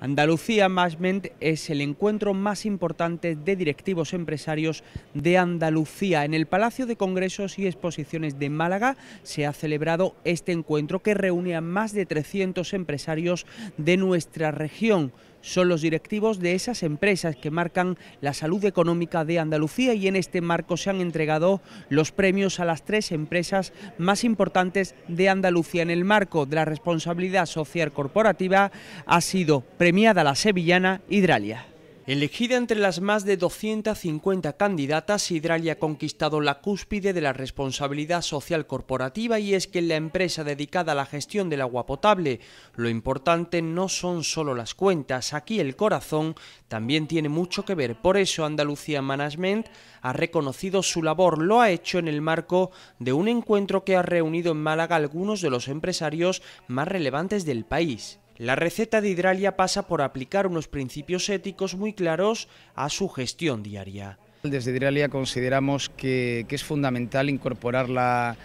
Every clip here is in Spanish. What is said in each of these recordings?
Andalucía Management es el encuentro más importante de directivos empresarios de Andalucía. En el Palacio de Congresos y Exposiciones de Málaga se ha celebrado este encuentro que reúne a más de 300 empresarios de nuestra región son los directivos de esas empresas que marcan la salud económica de Andalucía y en este marco se han entregado los premios a las tres empresas más importantes de Andalucía. En el marco de la responsabilidad social corporativa ha sido premiada la sevillana Hidralia. Elegida entre las más de 250 candidatas, Hidralia ha conquistado la cúspide de la responsabilidad social corporativa y es que en la empresa dedicada a la gestión del agua potable, lo importante no son solo las cuentas, aquí el corazón también tiene mucho que ver. Por eso Andalucía Management ha reconocido su labor, lo ha hecho en el marco de un encuentro que ha reunido en Málaga algunos de los empresarios más relevantes del país. La receta de Hidralia pasa por aplicar unos principios éticos muy claros a su gestión diaria. Desde Hidralia consideramos que, que es fundamental incorporar la,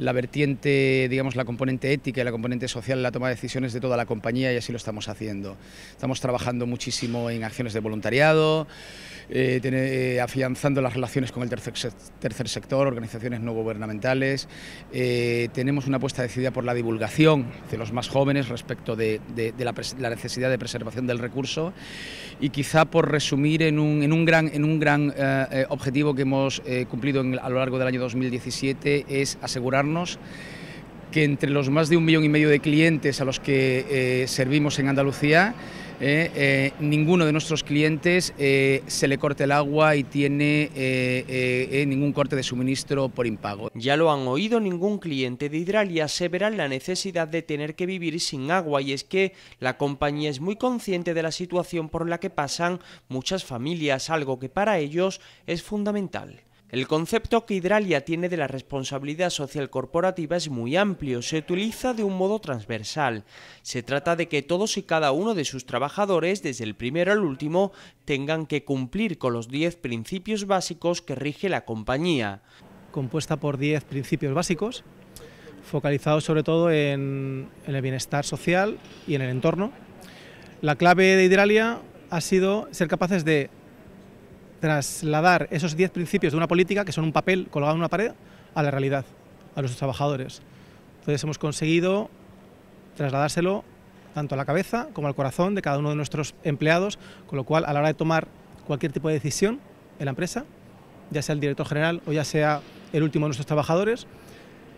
la vertiente, digamos, la componente ética y la componente social en la toma de decisiones de toda la compañía y así lo estamos haciendo. Estamos trabajando muchísimo en acciones de voluntariado, eh, eh, afianzando las relaciones con el tercer, sector, organizaciones no gubernamentales. Eh, tenemos una apuesta decidida por la divulgación de los más jóvenes respecto de, la, necesidad de preservación del recurso y quizá por resumir en un, gran, en un gran objetivo que hemos cumplido a lo largo del año 2017 es asegurarnos que entre los más de un millón y medio de clientes a los que eh, servimos en Andalucía, eh, eh, ninguno de nuestros clientes se le corte el agua y tiene ningún corte de suministro por impago. Ya lo han oído, ningún cliente de Hidralia se verá la necesidad de tener que vivir sin agua y es que la compañía es muy consciente de la situación por la que pasan muchas familias, algo que para ellos es fundamental. El concepto que Hidralia tiene de la responsabilidad social corporativa es muy amplio, se utiliza de un modo transversal. Se trata de que todos y cada uno de sus trabajadores, desde el primero al último, tengan que cumplir con los 10 principios básicos que rige la compañía. Compuesta por 10 principios básicos, focalizados sobre todo en, el bienestar social y en el entorno. La clave de Hidralia ha sido ser capaces de trasladar esos 10 principios de una política, que son un papel colgado en una pared, a la realidad, a los trabajadores. Entonces hemos conseguido trasladárselo tanto a la cabeza como al corazón de cada uno de nuestros empleados, con lo cual a la hora de tomar cualquier tipo de decisión en la empresa, ya sea el director general o ya sea el último de nuestros trabajadores,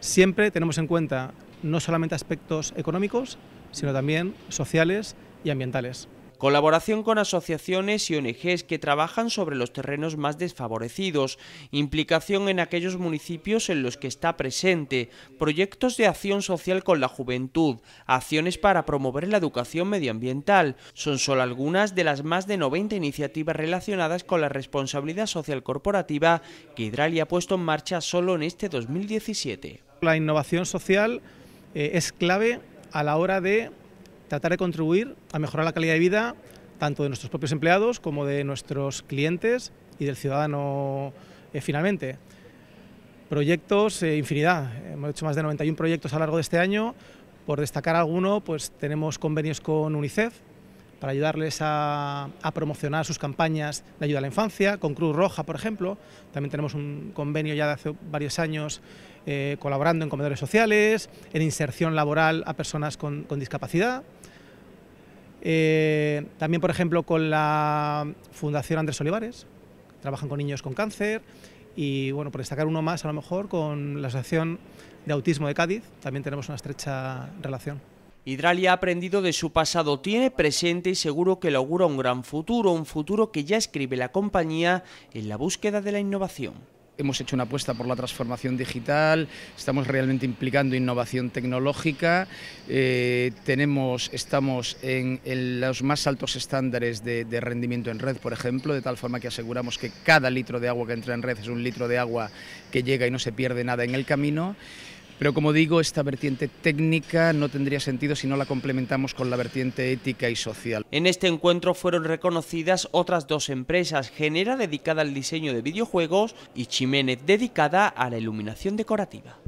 siempre tenemos en cuenta no solamente aspectos económicos, sino también sociales y ambientales. Colaboración con asociaciones y ONGs que trabajan sobre los terrenos más desfavorecidos, implicación en aquellos municipios en los que está presente, proyectos de acción social con la juventud, acciones para promover la educación medioambiental, son solo algunas de las más de 90 iniciativas relacionadas con la responsabilidad social corporativa que Hidralia ha puesto en marcha solo en este 2017. La innovación social eh, es clave a la hora de tratar de contribuir a mejorar la calidad de vida tanto de nuestros propios empleados como de nuestros clientes y del ciudadano eh, finalmente. Proyectos, eh, infinidad. Hemos hecho más de 91 proyectos a lo largo de este año. Por destacar alguno, pues tenemos convenios con UNICEF para ayudarles a, a promocionar sus campañas de ayuda a la infancia, con Cruz Roja, por ejemplo. También tenemos un convenio ya de hace varios años eh, colaborando en comedores sociales, en inserción laboral a personas con, discapacidad. Eh, también, por ejemplo, con la Fundación Andrés Olivares, trabajan con niños con cáncer. Y bueno, por destacar uno más, a lo mejor, con la Asociación de Autismo de Cádiz, también tenemos una estrecha relación. Hidralia ha aprendido de su pasado, tiene presente y seguro que le augura un gran futuro, un futuro que ya escribe la compañía en la búsqueda de la innovación hemos hecho una apuesta por la transformación digital, estamos realmente implicando innovación tecnológica, eh, tenemos, estamos en, los más altos estándares de, rendimiento en red, por ejemplo, de tal forma que aseguramos que cada litro de agua que entra en red es un litro de agua que llega y no se pierde nada en el camino. Pero como digo, esta vertiente técnica no tendría sentido si no la complementamos con la vertiente ética y social. En este encuentro fueron reconocidas otras dos empresas, Genera dedicada al diseño de videojuegos y Chiménez dedicada a la iluminación decorativa.